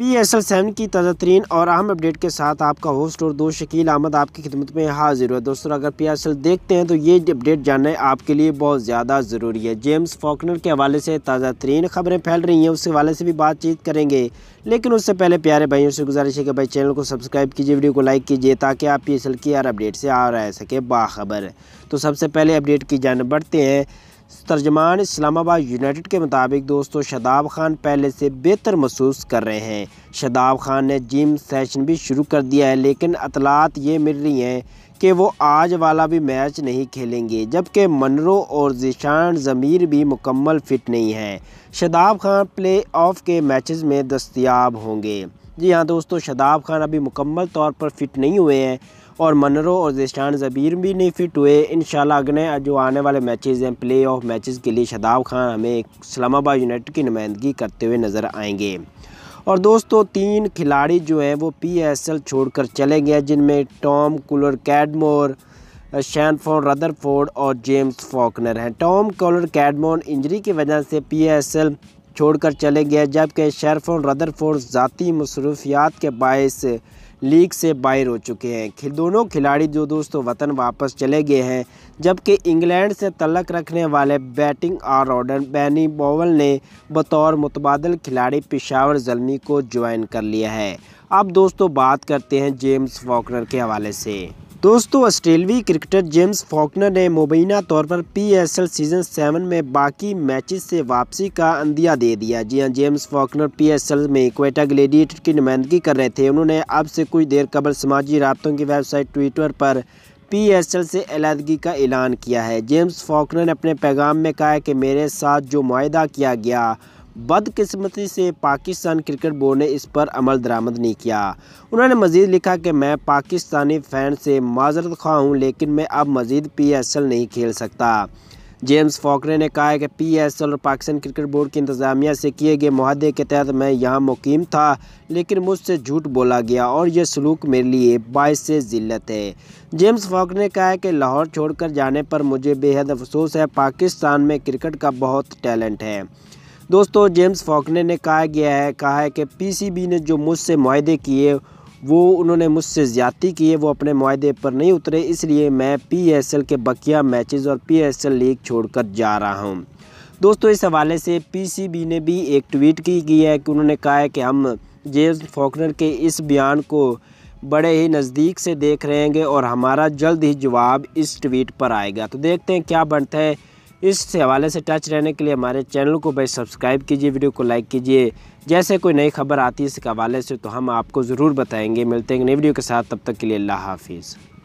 P S L seven की ताज़ा तरीन और अहम अपडेट के साथ आपका होस्ट और दो शकील अहमद आपकी खिदमत में हाजिर हुआ दोस्तों अगर पी एस एल देखते हैं तो ये अपडेट जानना आपके लिए बहुत ज़्यादा ज़रूरी है जेम्स फॉकनर के हवाले से ताज़ा तरीन खबरें फैल रही हैं उसके हवाले से भी बातचीत करेंगे लेकिन उससे पहले प्यारे भाइयों से गुजारिश है कि भाई चैनल को सब्सक्राइब कीजिए वीडियो को लाइक कीजिए ताकि आप पी एस एल की हर अपडेट से आ रह सके बाखबर तो सबसे पहले अपडेट की जानब बढ़ते हैं तर्जमान इस्लामाबाद यूनाइटेड के मुताबिक दोस्तों शदाब खान पहले से बेहतर महसूस कर रहे हैं शदाब खान ने जिम सेशन भी शुरू कर दिया है लेकिन अतलात ये मिल रही हैं कि वो आज वाला भी मैच नहीं खेलेंगे जबकि मनरो और जिशान ज़मीर भी मुकम्मल फिट नहीं हैं शदाब खान प्ले ऑफ के मैचेस में दस्तियाब होंगे जी हाँ दोस्तों शदाब खान अभी मुकम्मल तौर पर फिट नहीं हुए हैं और मनरो और जिस्टान ज़बीर भी नहीं फिट हुए इन अगले जो आने वाले मैचेस हैं प्ले ऑफ मैचेस के लिए शदाब खान हमें इस्लामाबाद यूनाइटेड की नुमाइंदगी करते हुए नज़र आएंगे और दोस्तों तीन खिलाड़ी जो हैं वो पी एस एल छोड़ कर चले गए जिनमें Tom Kohler Cadmore Sherfane Rutherford और जेम्स फॉकनर हैं टॉम कुलर कैडमोन इंजरी की वजह से पी एस एल छोड़कर चले गए जबकि शेरफोन रदरफोर्ड ज़ाती मसरूफियात के बायस लीग से बाहर हो चुके हैं दोनों खिलाड़ी जो दोस्तों वतन वापस चले गए हैं जबकि इंग्लैंड से तलक रखने वाले बैटिंग और ऑर्डर बैनी बोवल ने बतौर मुतबादल खिलाड़ी पिशावर जलमी को ज्वाइन कर लिया है अब दोस्तों बात करते हैं जेम्स वॉकनर के हवाले से दोस्तों ऑस्ट्रेलवी क्रिकेटर जेम्स फॉकनर ने मुबैना तौर पर पीएसएल सीजन सेवन में बाकी मैचेस से वापसी का अंदिया दे दिया जी हां जेम्स फॉकनर पीएसएल में क्वेटा ग्लेडिएटर की नुमाइंदगी कर रहे थे उन्होंने अब से कुछ देर कबल समाजी रबतों की वेबसाइट ट्विटर पर पीएसएल से अलीदगी का ऐलान किया है जेम्स फॉकनर ने अपने पैगाम में कहा है कि मेरे साथ जो माहा किया गया बदकिस्मती से पाकिस्तान क्रिकेट बोर्ड ने इस पर अमल दरामद नहीं किया उन्होंने मजीद लिखा कि मैं पाकिस्तानी फ़ैन से माजरत खा हूँ लेकिन मैं अब मजीद पी नहीं खेल सकता जेम्स फॉकरे ने कहा है कि पी एस एल और पाकिस्तान क्रिकेट बोर्ड की इंतजामिया से किए गए माहदे के तहत मैं यहाँ मुकीम था लेकिन मुझसे झूठ बोला गया और यह सलूक मेरे लिए बायस से ज़िल्लत है जेम्स फ़ोकर ने कहा है कि लाहौर छोड़कर जाने पर मुझे बेहद अफसोस है पाकिस्तान में क्रिकेट का बहुत टैलेंट है दोस्तों जेम्स फॉकने ने कहा गया है कहा है कि पीसीबी ने जो मुझसे माहदे किए वो उन्होंने मुझसे ज़्यादा किए वो अपने माहदे पर नहीं उतरे इसलिए मैं पीएसएल के बकिया मैचेस और पीएसएल लीग छोड़कर जा रहा हूं दोस्तों इस हवाले से पीसीबी ने भी एक ट्वीट की गई है कि उन्होंने कहा है कि हम जेम्स फॉकनर के इस बयान को बड़े ही नज़दीक से देख रहेंगे और हमारा जल्द ही जवाब इस ट्वीट पर आएगा तो देखते हैं क्या बनता है इस हवाले से टच रहने के लिए हमारे चैनल को भाई सब्सक्राइब कीजिए वीडियो को लाइक कीजिए जैसे कोई नई खबर आती है इसके हवाले से तो हम आपको ज़रूर बताएंगे मिलते हैं नई वीडियो के साथ तब तक के लिए अल्लाह हाफिज़